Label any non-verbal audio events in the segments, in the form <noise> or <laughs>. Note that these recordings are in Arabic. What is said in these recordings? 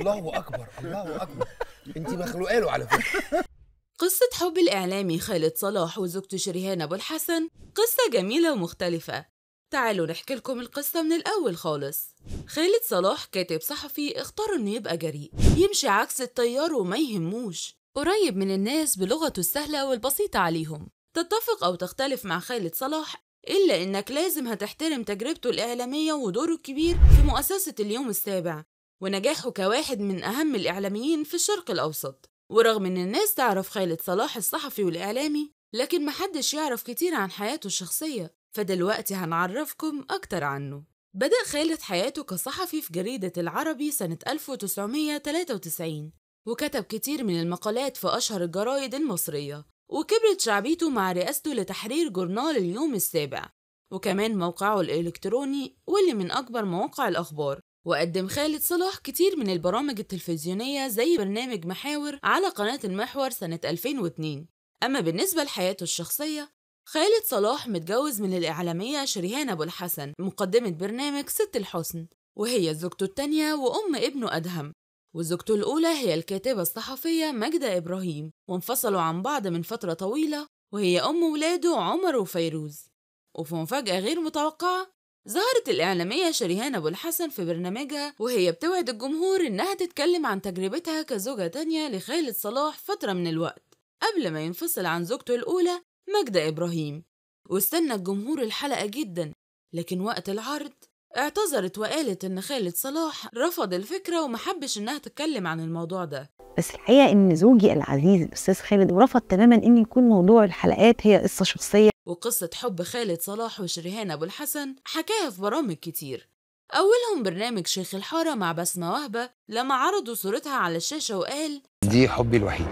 الله اكبر الله اكبر انت مخلوقه له على فكره قصة حب الإعلامي خالد صلاح وزوجته شريهان أبو الحسن قصة جميلة ومختلفة تعالوا نحكي لكم القصة من الأول خالص خالد صلاح كاتب صحفي اختار إنه يبقى جريء يمشي عكس التيار وما يهموش قريب من الناس بلغته السهلة والبسيطة عليهم تتفق أو تختلف مع خالد صلاح إلا إنك لازم هتحترم تجربته الإعلامية ودوره الكبير في مؤسسة اليوم السابع ونجاحه كواحد من أهم الإعلاميين في الشرق الأوسط ورغم إن الناس تعرف خالد صلاح الصحفي والإعلامي لكن محدش يعرف كتير عن حياته الشخصية فدلوقتي هنعرفكم أكتر عنه بدأ خالد حياته كصحفي في جريدة العربي سنة 1993 وكتب كتير من المقالات في أشهر الجرايد المصرية وكبرت شعبيته مع رئاسته لتحرير جورنال اليوم السابع وكمان موقعه الإلكتروني واللي من أكبر مواقع الأخبار وقدم خالد صلاح كتير من البرامج التلفزيونية زي برنامج محاور على قناة المحور سنة 2002 أما بالنسبة لحياته الشخصية خالد صلاح متجوز من الإعلامية شريهان أبو الحسن مقدمة برنامج ست الحسن وهي زوجته التانية وأم ابنه أدهم وزوجته الأولى هي الكاتبة الصحفية ماجدة إبراهيم وانفصلوا عن بعض من فترة طويلة وهي أم ولاده عمر وفيروز وفي مفاجأة غير متوقعة ظهرت الإعلامية شريهان أبو الحسن في برنامجها وهي بتوعد الجمهور إنها تتكلم عن تجربتها كزوجة تانية لخالد صلاح فترة من الوقت قبل ما ينفصل عن زوجته الأولى ماجدة إبراهيم واستنى الجمهور الحلقة جدا لكن وقت العرض اعتذرت وقالت إن خالد صلاح رفض الفكرة ومحبش إنها تتكلم عن الموضوع ده بس الحقيقة إن زوجي العزيز الأستاذ خالد رفض تماما إن يكون موضوع الحلقات هي قصة شخصية وقصة حب خالد صلاح وشريهان أبو الحسن حكاها في برامج كتير أولهم برنامج شيخ الحارة مع بسمة وهبة لما عرضوا صورتها على الشاشة وقال دي حبي الوحيد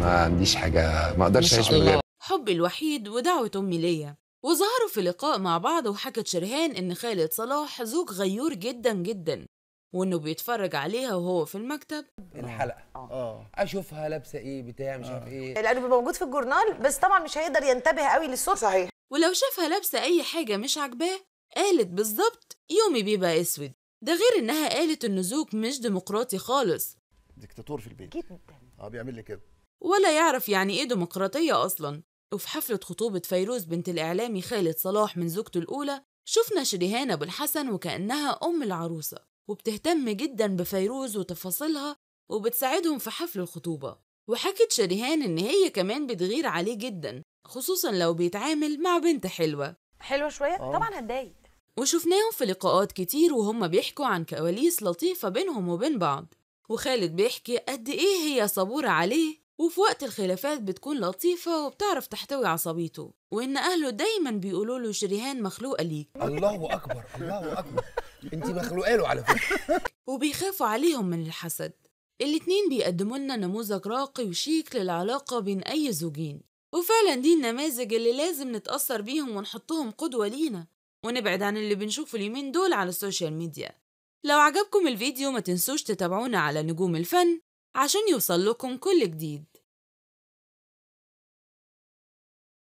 ما عنديش حاجة ما أقدرش أعيش من غيرها حبي الوحيد ودعوة أمي ليا وظهروا في لقاء مع بعض وحكت شريهان إن خالد صلاح زوج غيور جدا جدا وانه بيتفرج عليها وهو في المكتب الحلقه اه, آه. اشوفها لابسه ايه بتاع مش عارف آه. ايه لانه بيبقى موجود في الجورنال بس طبعا مش هيقدر ينتبه قوي للصوت صحيح ولو شافها لابسه اي حاجه مش عاجباه قالت بالظبط يومي بيبقى اسود ده غير انها قالت ان زوج مش ديمقراطي خالص ديكتاتور في البيت جدا اه بيعمل لي كده ولا يعرف يعني ايه ديمقراطيه اصلا وفي حفله خطوبه فيروز بنت الاعلامي خالد صلاح من زوجته الاولى شفنا شريهان ابو الحسن وكانها ام العروسه وبتهتم جدا بفيروز وتفاصيلها وبتساعدهم في حفل الخطوبة وحكت شريهان إن هي كمان بتغير عليه جدا خصوصا لو بيتعامل مع بنت حلوة حلوة شوية؟ أوه. طبعا هتضايق وشفناهم في لقاءات كتير وهم بيحكوا عن كواليس لطيفة بينهم وبين بعض وخالد بيحكي قد إيه هي صبورة عليه وفي وقت الخلافات بتكون لطيفة وبتعرف تحتوي عصبيته وإن أهله دايما بيقولوا له شريهان مخلوقة ليك الله أكبر الله أكبر أنت مخلوقة له على فكرة <laughs> وبيخافوا عليهم من الحسد الاتنين بيقدموا لنا نموذج راقي وشيك للعلاقة بين أي زوجين وفعلا دي النماذج اللي لازم نتأثر بيهم ونحطهم قدوة لينا ونبعد عن اللي بنشوفه اليومين دول على السوشيال ميديا لو عجبكم الفيديو ما تنسوش تتابعونا على نجوم الفن عشان يوصل لكم كل جديد